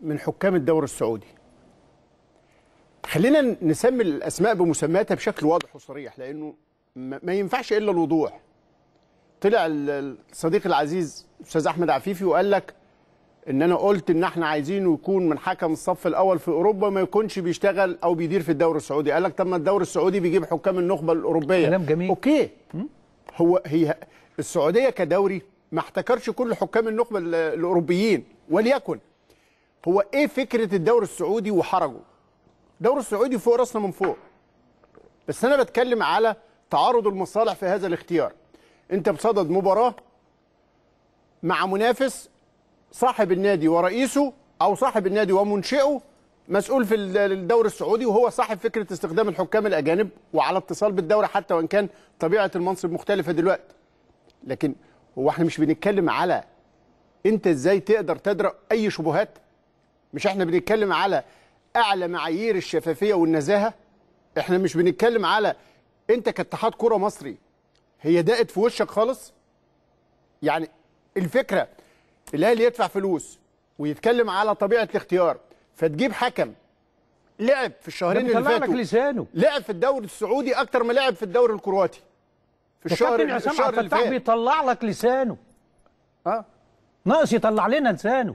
من حكام الدوري السعودي خلينا نسمي الاسماء بمسمياتها بشكل واضح وصريح لانه ما ينفعش الا الوضوح طلع الصديق العزيز استاذ احمد عفيفي وقال لك ان انا قلت ان احنا عايزينه يكون من حكم الصف الاول في اوروبا ما يكونش بيشتغل او بيدير في الدوري السعودي قال لك طب ما الدوري السعودي بيجيب حكام النخبه الاوروبيه كلام جميل اوكي هو هي السعوديه كدوري ما احتكرش كل حكام النخبه الاوروبيين وليكن هو ايه فكره الدوري السعودي وحرجه الدوري السعودي فوق راسنا من فوق بس انا بتكلم على تعارض المصالح في هذا الاختيار انت بصدد مباراه مع منافس صاحب النادي ورئيسه او صاحب النادي ومنشئه مسؤول في الدوري السعودي وهو صاحب فكره استخدام الحكام الاجانب وعلى اتصال بالدوري حتى وان كان طبيعه المنصب مختلفه دلوقتي لكن هو احنا مش بنتكلم على انت ازاي تقدر تدرأ اي شبهات مش احنا بنتكلم على اعلى معايير الشفافيه والنزاهه احنا مش بنتكلم على انت كاتحاد كره مصري هي دقت في وشك خالص يعني الفكره الاهلي يدفع فلوس ويتكلم على طبيعه الاختيار فتجيب حكم لعب في الشهرين اللي فاتوا لسانه لعب في الدوري السعودي اكتر ما لعب في الدوري الكرواتي في الشهر الشهر اللي فات بيطلع لك لسانه اه ناقص يطلع لنا لسانه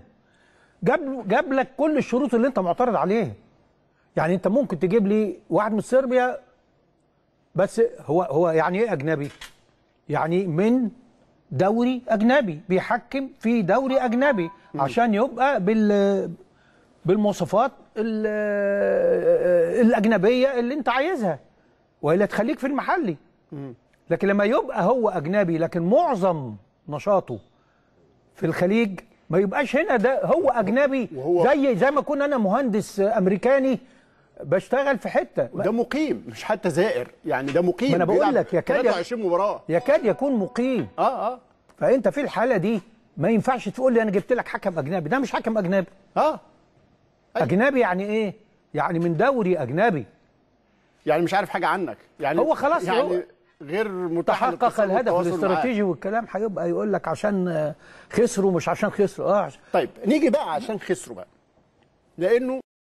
جاب جاب لك كل الشروط اللي انت معترض عليها يعني انت ممكن تجيب لي واحد من صربيا بس هو هو يعني ايه اجنبي يعني من دوري اجنبي بيحكم في دوري اجنبي عشان يبقى بال بالمواصفات الاجنبيه اللي انت عايزها والا تخليك في المحلي لكن لما يبقى هو اجنبي لكن معظم نشاطه في الخليج ما يبقاش هنا ده هو اجنبي وهو زي زي ما اكون انا مهندس امريكاني بشتغل في حته وده مقيم مش حتى زائر يعني ده مقيم ما انا بقول لك يكاد يكاد يكون مقيم اه اه فانت في الحاله دي ما ينفعش تقول لي انا جبت لك حكم اجنبي ده مش حكم اجنبي اه أي. اجنبي يعني ايه يعني من دوري اجنبي يعني مش عارف حاجه عنك يعني هو خلاص يعني هو غير متاح تحقق الهدف الاستراتيجي والكلام هيبقى يقول لك عشان خسروا مش عشان خسروا اه طيب نيجي بقى عشان خسروا بقى لانه